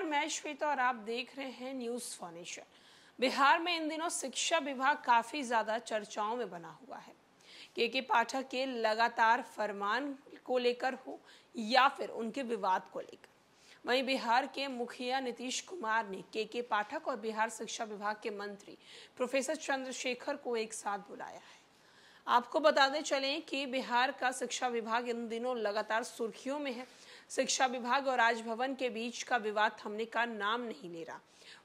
नमस्कार मैं श्वेता और आप देख रहे हैं न्यूज फॉर्नेचर बिहार में इन दिनों शिक्षा विभाग काफी ज्यादा चर्चाओं में बना हुआ है के के पाठक के लगातार फरमान को लेकर हो या फिर उनके विवाद को लेकर वहीं बिहार के मुखिया नीतीश कुमार ने के के पाठक और बिहार शिक्षा विभाग के मंत्री प्रोफेसर चंद्रशेखर को एक साथ बुलाया है आपको बताते चलें कि बिहार का शिक्षा विभाग इन दिनों लगातार सुर्खियों में है शिक्षा विभाग और राजभवन के बीच का विवाद थमने का नाम नहीं ले रहा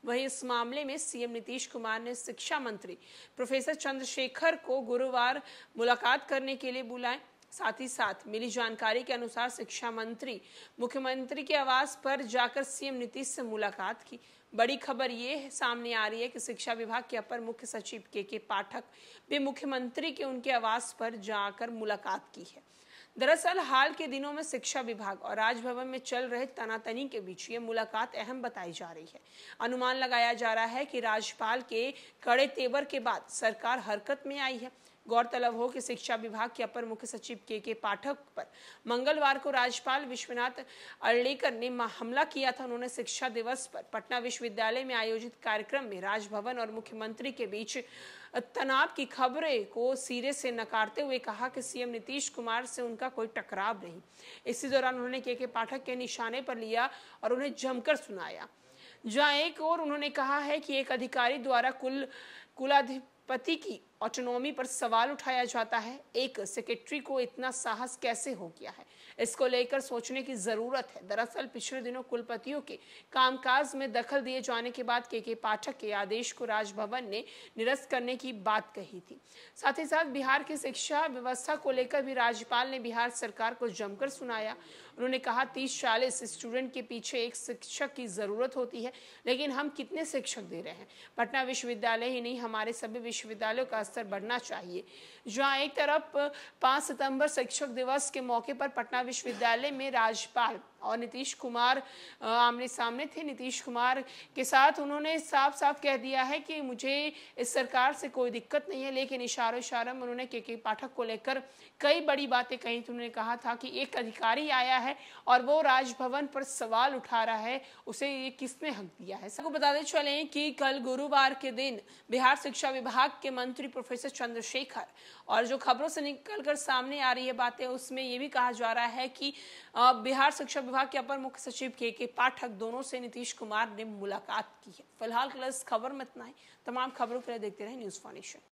वहीं इस मामले में सीएम नीतीश कुमार ने शिक्षा मंत्री प्रोफेसर चंद्रशेखर को गुरुवार मुलाकात करने के लिए बुलाए साथ ही साथ मिली जानकारी के अनुसार शिक्षा मंत्री मुख्यमंत्री के आवास पर जाकर सीएम नीतीश से मुलाकात की बड़ी खबर ये सामने आ रही है कि शिक्षा विभाग के अपर मुख्य सचिव के के पाठक भी मुख्यमंत्री के उनके आवास पर जाकर मुलाकात की है दरअसल हाल के दिनों में शिक्षा विभाग और राजभवन में चल रहे तनातनी के बीच ये मुलाकात अहम बताई जा रही है अनुमान लगाया जा रहा है कि राज्यपाल के कड़े तेवर के बाद सरकार हरकत में आई है गौरतलब हो कि शिक्षा विभाग के अपर मुख्य सचिव के के पाठक पर मंगलवार को राज्यपाल विश्वनाथ अर्लेकर ने हमला किया था उन्होंने शिक्षा दिवस पर पटना विश्वविद्यालय में आयोजित कार्यक्रम में राजभवन और मुख्यमंत्री के बीच तनाव की खबरें को सिरे से नकारते हुए कहा कि सीएम नीतीश कुमार से उनका कोई टकराव नहीं इसी दौरान उन्होंने के के पाठक के निशाने पर लिया और उन्हें जमकर सुनाया जहाँ एक और उन्होंने कहा है कि एक अधिकारी द्वारा कुल कुलाधिपति की ऑटोनॉमी पर सवाल उठाया जाता है एक सेक्रेटरी को इतना साहस कैसे हो गया है इसको लेकर सोचने की ज़रूरत है दरअसल पिछले दिनों कुलपतियों के कामकाज में दखल दिए जाने के बाद के के पाठक के आदेश को राजभवन ने निरस्त करने की बात कही थी साथ ही साथ बिहार की शिक्षा व्यवस्था को लेकर भी राज्यपाल ने बिहार सरकार को जमकर सुनाया उन्होंने कहा तीस चालीस स्टूडेंट के पीछे एक शिक्षक की ज़रूरत होती है लेकिन हम कितने शिक्षक दे रहे हैं पटना विश्वविद्यालय ही नहीं हमारे सभी विश्वविद्यालयों का स्तर बढ़ना चाहिए जहाँ एक तरफ पाँच सितंबर शिक्षक दिवस के मौके पर पटना विश्वविद्यालय में राज्यपाल और नीतीश कुमार आमने सामने थे नीतीश कुमार के साथ उन्होंने साफ साफ कह दिया है कि मुझे इस सरकार से कोई दिक्कत नहीं है लेकिन इशारों इशारों में उन्होंने के के पाठक को लेकर कई बड़ी बातें कही तो उन्होंने कहा था कि एक अधिकारी आया है और वो राजभवन पर सवाल उठा रहा है उसे ये किसने हक दिया है सबको बताते चले कि कल गुरुवार के दिन बिहार शिक्षा विभाग के मंत्री प्रोफेसर चंद्रशेखर और जो खबरों से निकलकर सामने आ रही है बातें उसमें ये भी कहा जा रहा है कि बिहार शिक्षा विभाग के अपर मुख्य सचिव के के पाठक दोनों से नीतीश कुमार ने मुलाकात की है फिलहाल खबर में इतना ही तमाम खबरों के लिए देखते रहे न्यूज फाउंडेशन